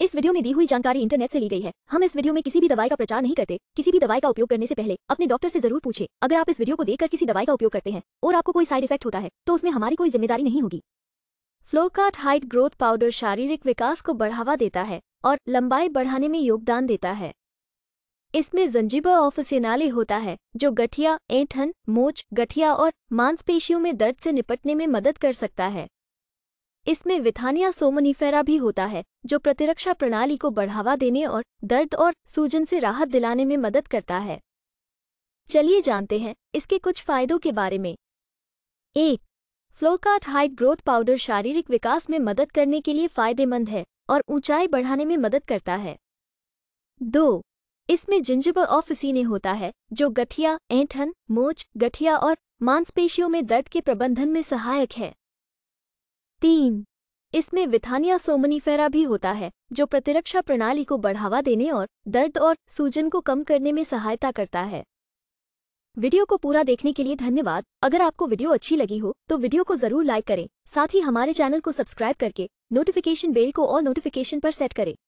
इस वीडियो में दी हुई जानकारी इंटरनेट से ली गई है हम इस वीडियो में किसी भी दवाई का प्रचार नहीं करते किसी भी दवाई का उपयोग करने से पहले अपने डॉक्टर से जरूर पूछे अगर आप इस वीडियो को देखकर किसी दवाई का उपयोग करते हैं और आपको कोई साइड इफेक्ट होता है तो उसमें हमारी कोई जिम्मेदारी नहीं होगी फ्लोकार्ट हाइट ग्रोथ पाउडर शारीरिक विकास को बढ़ावा देता है और लंबाई बढ़ाने में योगदान देता है इसमें जंजीबा ऑफिसिनाले होता है जो गठिया ऐंठन मोच गठिया और मांसपेशियों में दर्द से निपटने में मदद कर सकता है इसमें विथानिया सोमनीफेरा भी होता है जो प्रतिरक्षा प्रणाली को बढ़ावा देने और दर्द और सूजन से राहत दिलाने में मदद करता है चलिए जानते हैं इसके कुछ फायदों के बारे में एक फ्लोकाट हाइट ग्रोथ पाउडर शारीरिक विकास में मदद करने के लिए फायदेमंद है और ऊंचाई बढ़ाने में मदद करता है दो इसमें जिंजबर ऑफिसीने होता है जो गठिया ऐंठन मोच गठिया और मांसपेशियों में दर्द के प्रबंधन में सहायक है तीन इसमें विथानिया सोमनीफेरा भी होता है जो प्रतिरक्षा प्रणाली को बढ़ावा देने और दर्द और सूजन को कम करने में सहायता करता है वीडियो को पूरा देखने के लिए धन्यवाद अगर आपको वीडियो अच्छी लगी हो तो वीडियो को जरूर लाइक करें साथ ही हमारे चैनल को सब्सक्राइब करके नोटिफिकेशन बेल को और नोटिफिकेशन पर सेट करें